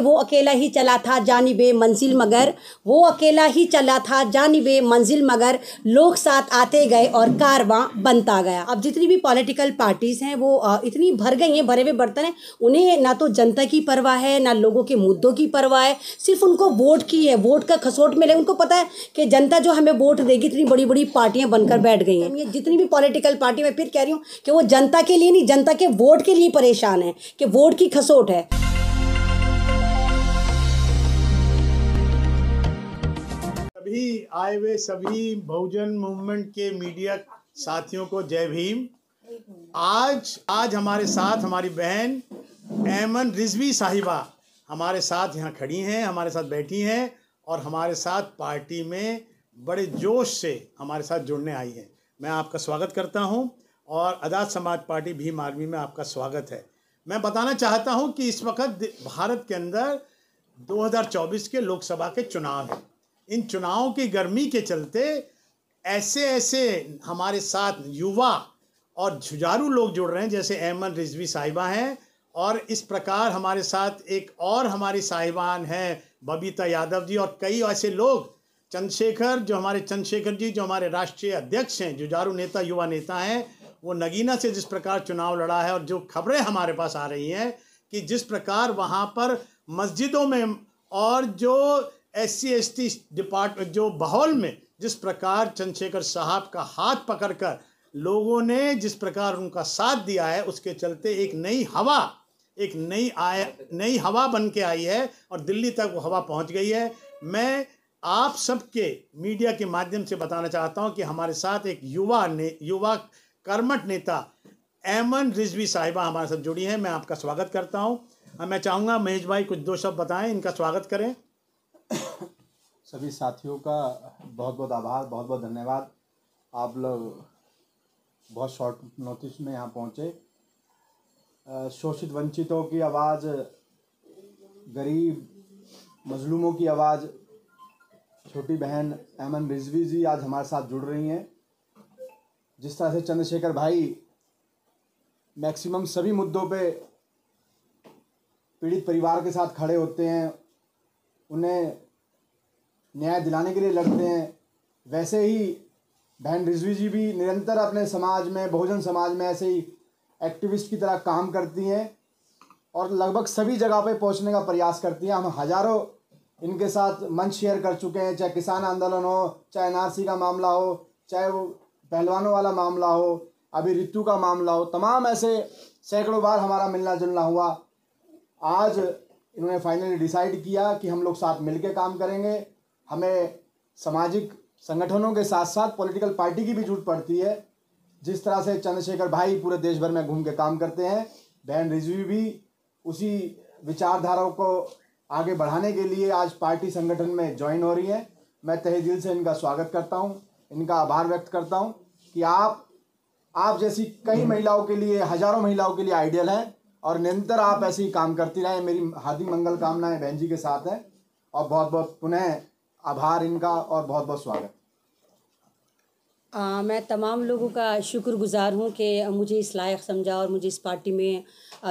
वो अकेला ही चला था जानी बे मंजिल मगर वो अकेला ही चला था जानी बे मंजिल मगर लोग साथ आते गए और कारवां बनता गया अब जितनी भी पॉलिटिकल पार्टीज़ हैं वो इतनी भर गई हैं भरे हुए बर्तन हैं उन्हें ना तो जनता की परवाह है ना लोगों के मुद्दों की परवाह है सिर्फ उनको वोट की है वोट का खसोट मिले उनको पता है कि जनता जो हमें वोट देगी इतनी बड़ी बड़ी पार्टियाँ बनकर बैठ गई हैं जितनी भी पॉलिटिकल पार्टी मैं फिर कह रही हूँ कि वो जनता के लिए नहीं जनता के वोट के लिए परेशान है कि वोट की खसोट है सभी आए हुए सभी बहुजन मूवमेंट के मीडिया साथियों को जय भीम आज आज हमारे साथ हमारी बहन एमन रिजवी साहिबा हमारे साथ यहाँ खड़ी हैं हमारे साथ बैठी हैं और हमारे साथ पार्टी में बड़े जोश से हमारे साथ जुड़ने आई हैं मैं आपका स्वागत करता हूँ और आज़ाद समाज पार्टी भीम आर्मी में आपका स्वागत है मैं बताना चाहता हूँ कि इस वक्त भारत के अंदर 2024 के लोकसभा के चुनाव हैं इन चुनावों की गर्मी के चलते ऐसे ऐसे हमारे साथ युवा और जुझारू लोग जुड़ रहे हैं जैसे अहमद रिजवी साहिबा हैं और इस प्रकार हमारे साथ एक और हमारी साहिबान हैं बबीता यादव जी और कई ऐसे लोग चंद्रशेखर जो हमारे चंद्रशेखर जी जो हमारे राष्ट्रीय अध्यक्ष हैं जुझारू नेता युवा नेता हैं वो नगीना से जिस प्रकार चुनाव लड़ा है और जो खबरें हमारे पास आ रही हैं कि जिस प्रकार वहाँ पर मस्जिदों में और जो S C S T department जो बहौल में जिस प्रकार चंद्रशेखर साहब का हाथ पकड़कर लोगों ने जिस प्रकार उनका साथ दिया है उसके चलते एक नई हवा एक नई आय नई हवा बन के आई है और दिल्ली तक वो हवा पहुंच गई है मैं आप सबके मीडिया के माध्यम से बताना चाहता हूं कि हमारे साथ एक युवा ने युवा कर्मठ नेता एमन रिजवी साहिबा हमारे साथ जुड़ी हैं मैं आपका स्वागत करता हूं मैं चाहूंगा महेश भाई कुछ दो शब्द बताएं इनका स्वागत करें सभी साथियों का बहुत बहुत आभार बहुत बहुत धन्यवाद आप लोग बहुत शॉर्ट नोटिस में यहाँ पहुँचे शोषित वंचितों की आवाज़ गरीब मजलूमों की आवाज़ छोटी बहन एमन रिजवी जी आज हमारे साथ जुड़ रही हैं जिस तरह से चंद्रशेखर भाई मैक्सिमम सभी मुद्दों पे पीड़ित परिवार के साथ खड़े होते हैं उन्हें न्याय दिलाने के लिए लड़ते हैं वैसे ही बहन रिजवी जी भी निरंतर अपने समाज में बहुजन समाज में ऐसे ही एक्टिविस्ट की तरह काम करती हैं और लगभग सभी जगह पर पहुंचने का प्रयास करती हैं हम हज़ारों इनके साथ मंच शेयर कर चुके हैं चाहे किसान आंदोलन हो चाहे एन का मामला हो चाहे वो पहलवानों वाला मामला हो अभी ऋतु का मामला हो तमाम ऐसे सैकड़ों बार हमारा मिलना जुलना हुआ आज इन्होंने फाइनली डिसाइड किया कि हम लोग साथ मिलकर काम करेंगे हमें सामाजिक संगठनों के साथ साथ पॉलिटिकल पार्टी की भी जरूरत पड़ती है जिस तरह से चंद्रशेखर भाई पूरे देश भर में घूम के काम करते हैं बहन रिजवी भी उसी विचारधाराओं को आगे बढ़ाने के लिए आज पार्टी संगठन में ज्वाइन हो रही हैं मैं तहे दिल से इनका स्वागत करता हूँ इनका आभार व्यक्त करता हूँ कि आप आप जैसी कई महिलाओं के लिए हजारों महिलाओं के लिए आइडियल हैं और निरंतर आप ऐसे ही काम करती रहें मेरी हार्दिक मंगल कामनाएं बहन जी के साथ हैं और बहुत बहुत पुनः आभार इनका और बहुत बहुत स्वागत आ, मैं तमाम लोगों का शुक्रगुज़ार हूँ कि मुझे इस लायक समझा और मुझे इस पार्टी में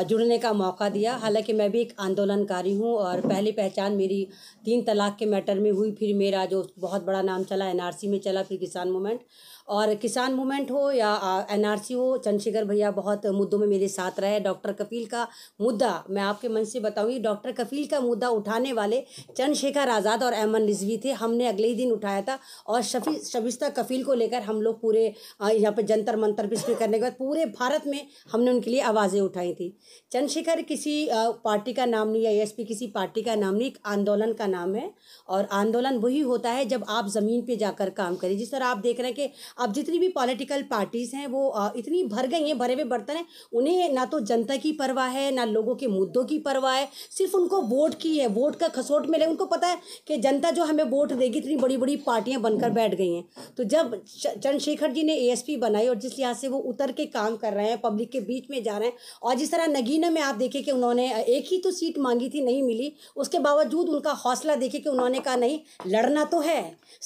जुड़ने का मौका दिया हालांकि मैं भी एक आंदोलनकारी हूँ और पहली पहचान मेरी तीन तलाक के मैटर में हुई फिर मेरा जो बहुत बड़ा नाम चला एनआरसी में चला फिर किसान मूवमेंट और किसान मूवमेंट हो या एनआरसी हो चंद्रशेखर भैया बहुत मुद्दों में मेरे साथ रहे डॉक्टर कफील का मुद्दा मैं आपके मन से बताऊँगी डॉक्टर कफील का मुद्दा उठाने वाले चंद्रशेखर आज़ाद और अहमद रिजवी थे हमने अगले ही दिन उठाया था और शफी शबिस्ता कफील को लेकर हम लोग पूरे यहाँ पर जंतर मंतर बिस्फी करने के बाद पूरे भारत में हमने उनके लिए आवाज़ें उठाई थी चंद्रशेखर किसी पार्टी का नाम नहीं या एस किसी पार्टी का नाम नहीं एक आंदोलन का नाम है और आंदोलन वही होता है जब आप ज़मीन पर जाकर काम करें जिस तरह आप देख रहे हैं कि अब जितनी भी पॉलिटिकल पार्टीज़ हैं वो इतनी भर गई हैं भरे हुए बर्तन हैं उन्हें ना तो जनता की परवाह है ना लोगों के मुद्दों की परवाह है सिर्फ उनको वोट की है वोट का खसोट मिले उनको पता है कि जनता जो हमें वोट देगी इतनी बड़ी बड़ी पार्टियां बनकर बैठ गई हैं तो जब चंद्रशेखर जी ने एएसपी बनाई और जिस लिहाज से वो उतर के काम कर रहे हैं पब्लिक के बीच में जा रहे हैं और जिस तरह नगीना में आप देखें कि उन्होंने एक ही तो सीट मांगी थी नहीं मिली उसके बावजूद उनका हौसला देखे कि उन्होंने कहा नहीं लड़ना तो है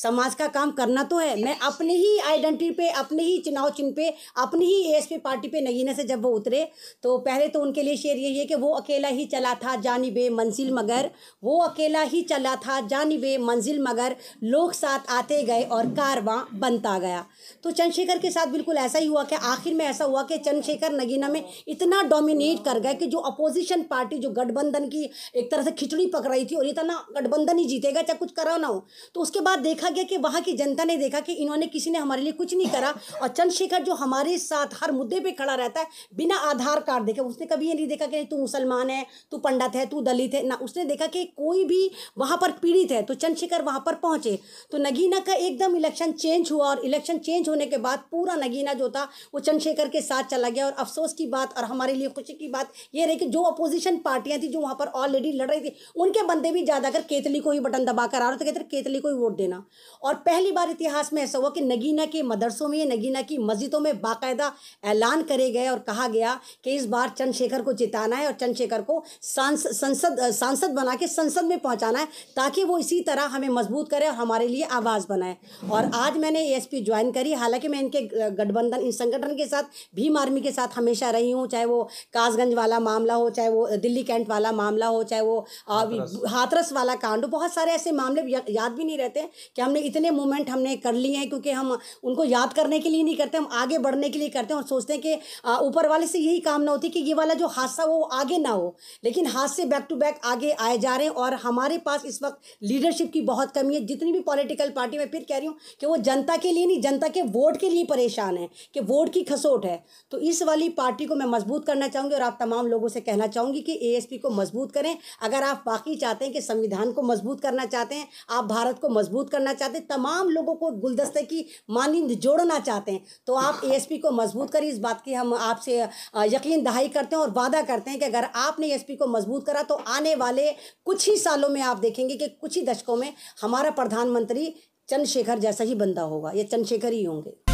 समाज का काम करना तो है मैं अपने ही आइडेंटिटी पे अपने ही चुनाव चिन्ह पे अपनी ही पी पार्टी पे नगीना से जब वो उतरे तो पहले तो उनके लिए शेयर यही है कि वो अकेला ही चला था जानिबे मंजिल मगर वो अकेला ही चला था जानिबे मंजिल मगर लोग साथ आते गए और कारवां बनता गया गया तो चंद्रशेखर के साथ बिल्कुल ऐसा ही हुआ कि आखिर में ऐसा हुआ कि चंद्रशेखर नगीना में इतना डोमिनेट कर गए कि जो अपोजिशन पार्टी जो गठबंधन की एक तरह से खिचड़ी पक रही थी और इतना गठबंधन ही जीतेगा चाहे कुछ करा ना हो तो उसके बाद देखा गया कि वहाँ की जनता ने देखा कि इन्होंने किसी ने हमारे लिए कुछ नहीं करा और चंद्रशेखर जो हमारे साथ हर मुद्दे पर खड़ा रहता है बिना आधार कार्ड देखे उसने कभी ये नहीं देखा कि तू मुसलमान है तू पंडित है तू दलित है ना उसने देखा कि कोई भी वहाँ पर पीड़ित है तो चंद्रशेखर वहाँ पर पहुँचे तो नगीना का एकदम इलेक्शन चेंज हुआ और इलेक्शन सिचुएशन चेंज होने के बाद पूरा नगीना जो था वो चंद्रशेखर के साथ चला गया और अफसोस की बात और हमारे लिए खुशी की बात ये रही कि जो अपोजिशन पार्टियां थी जो वहाँ पर ऑलरेडी लड़ रही थी उनके बंदे भी ज़्यादातर केतली को ही बटन दबा कर आ रहे थे कहते केतली को ही वोट देना और पहली बार इतिहास में ऐसा हुआ कि नगीना के मदरसों में नगीना की मस्जिदों में बाकायदा ऐलान करे गए और कहा गया कि इस बार चंद्रशेखर को जिताना है और चंद्रशेखर को संसद सांसद बना के संसद में पहुंचाना है ताकि वो इसी तरह हमें मजबूत करे और हमारे लिए आवाज़ बनाए और आज मैंने ए एस पी ज्वाइन करी हालांकि मैं इनके गठबंधन इन संगठन के साथ भीम आर्मी के साथ हमेशा रही हूँ चाहे वो कासगंज वाला मामला हो चाहे वो दिल्ली कैंट वाला मामला हो चाहे वो हाथरस वाला कांड हो बहुत सारे ऐसे मामले याद भी नहीं रहते कि हमने इतने मूवमेंट हमने कर लिए हैं क्योंकि हम उनको याद करने के लिए नहीं करते हम आगे बढ़ने के लिए करते हैं और सोचते हैं कि ऊपर वाले से यही कामना होती कि ये वाला जो हादसा वो आगे ना हो लेकिन हाथ से बैक टू बैक आगे आए जा रहे हैं और हमारे पास इस वक्त लीडरशिप की बहुत कमी है जितनी भी पॉलिटिकल पार्टी मैं फिर कह रही हूँ कि वो जनता के लिए नहीं जनता के वोट के लिए परेशान है कि वोट की खसोट है तो इस वाली पार्टी को मैं मजबूत करना चाहूँगी और आप तमाम लोगों से कहना चाहूँगी कि ए को मजबूत करें अगर आप बाकी चाहते हैं कि संविधान को मजबूत करना चाहते हैं आप भारत को मजबूत करना चाहते हैं तमाम लोगों को गुलदस्ते की मानंद जोड़ना चाहते हैं तो आप ए को मजबूत करिए इस बात की हम आपसे यकीन दहाई करते हैं और वादा करते हैं कि अगर आपने ए को मजबूत करा तो आने वाले कुछ ही सालों में आप देखेंगे कि कुछ ही दशकों में हमारा प्रधानमंत्री चंद्रशेखर जैसा ही बंदा होगा या चंद्रशेखर ही होंगे